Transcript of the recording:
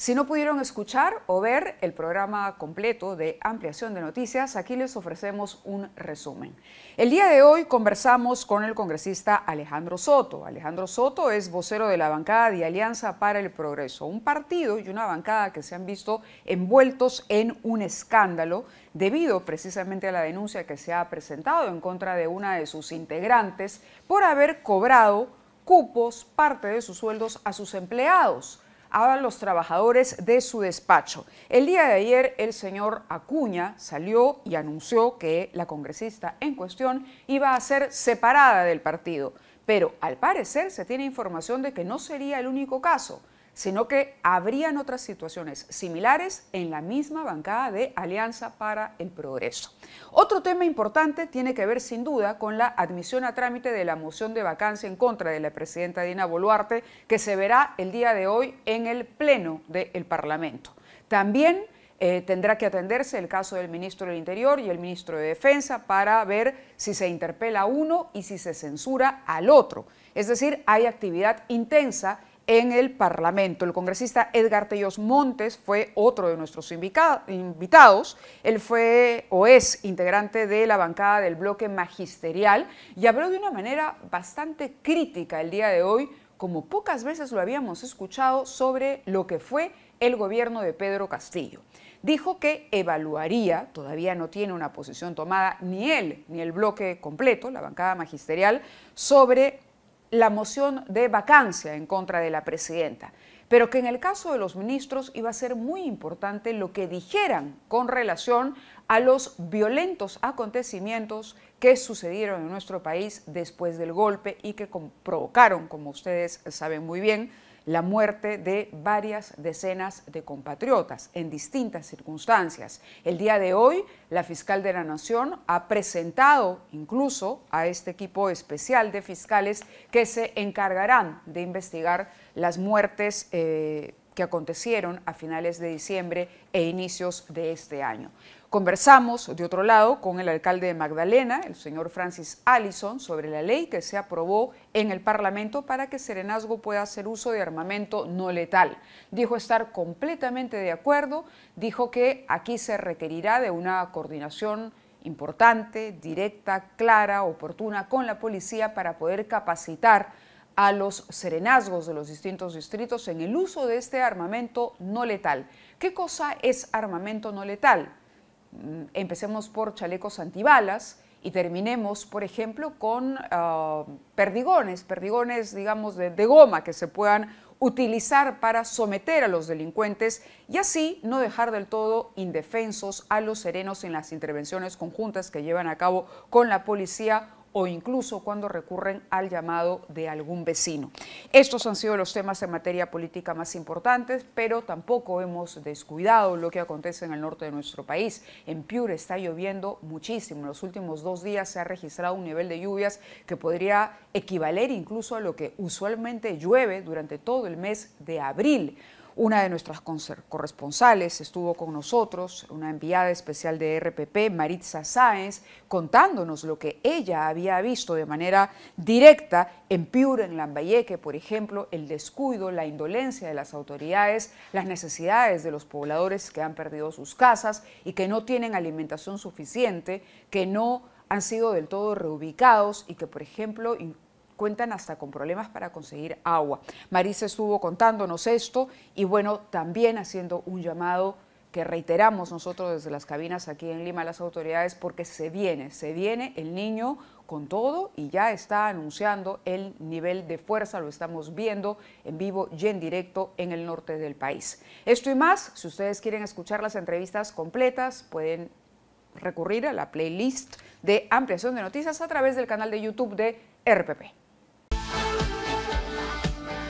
Si no pudieron escuchar o ver el programa completo de ampliación de noticias, aquí les ofrecemos un resumen. El día de hoy conversamos con el congresista Alejandro Soto. Alejandro Soto es vocero de la bancada de Alianza para el Progreso, un partido y una bancada que se han visto envueltos en un escándalo debido precisamente a la denuncia que se ha presentado en contra de una de sus integrantes por haber cobrado cupos, parte de sus sueldos a sus empleados a los trabajadores de su despacho. El día de ayer el señor Acuña salió y anunció que la congresista en cuestión iba a ser separada del partido, pero al parecer se tiene información de que no sería el único caso sino que habrían otras situaciones similares en la misma bancada de Alianza para el Progreso. Otro tema importante tiene que ver sin duda con la admisión a trámite de la moción de vacancia en contra de la presidenta Dina Boluarte, que se verá el día de hoy en el Pleno del Parlamento. También eh, tendrá que atenderse el caso del ministro del Interior y el ministro de Defensa para ver si se interpela a uno y si se censura al otro. Es decir, hay actividad intensa en el Parlamento. El congresista Edgar Tellos Montes fue otro de nuestros invitados. Él fue o es integrante de la bancada del bloque magisterial y habló de una manera bastante crítica el día de hoy, como pocas veces lo habíamos escuchado, sobre lo que fue el gobierno de Pedro Castillo. Dijo que evaluaría, todavía no tiene una posición tomada ni él ni el bloque completo, la bancada magisterial, sobre la moción de vacancia en contra de la presidenta, pero que en el caso de los ministros iba a ser muy importante lo que dijeran con relación a los violentos acontecimientos que sucedieron en nuestro país después del golpe y que provocaron, como ustedes saben muy bien, la muerte de varias decenas de compatriotas en distintas circunstancias. El día de hoy, la fiscal de la Nación ha presentado incluso a este equipo especial de fiscales que se encargarán de investigar las muertes. Eh, que acontecieron a finales de diciembre e inicios de este año. Conversamos, de otro lado, con el alcalde de Magdalena, el señor Francis Allison, sobre la ley que se aprobó en el Parlamento para que Serenazgo pueda hacer uso de armamento no letal. Dijo estar completamente de acuerdo, dijo que aquí se requerirá de una coordinación importante, directa, clara, oportuna con la policía para poder capacitar a los serenazgos de los distintos distritos en el uso de este armamento no letal. ¿Qué cosa es armamento no letal? Mm, empecemos por chalecos antibalas y terminemos, por ejemplo, con ah, perdigones, perdigones, digamos, de goma que se puedan utilizar para someter a los delincuentes y así no dejar del todo indefensos a los serenos en las intervenciones conjuntas que llevan a cabo con la policía o incluso cuando recurren al llamado de algún vecino. Estos han sido los temas en materia política más importantes, pero tampoco hemos descuidado lo que acontece en el norte de nuestro país. En Piura está lloviendo muchísimo. En los últimos dos días se ha registrado un nivel de lluvias que podría equivaler incluso a lo que usualmente llueve durante todo el mes de abril. Una de nuestras corresponsales estuvo con nosotros, una enviada especial de RPP, Maritza Sáenz, contándonos lo que ella había visto de manera directa en Piura, en Lambayeque, por ejemplo, el descuido, la indolencia de las autoridades, las necesidades de los pobladores que han perdido sus casas y que no tienen alimentación suficiente, que no han sido del todo reubicados y que, por ejemplo, cuentan hasta con problemas para conseguir agua. Marisa estuvo contándonos esto y bueno, también haciendo un llamado que reiteramos nosotros desde las cabinas aquí en Lima a las autoridades porque se viene, se viene el niño con todo y ya está anunciando el nivel de fuerza, lo estamos viendo en vivo y en directo en el norte del país. Esto y más, si ustedes quieren escuchar las entrevistas completas, pueden recurrir a la playlist de ampliación de noticias a través del canal de YouTube de RPP.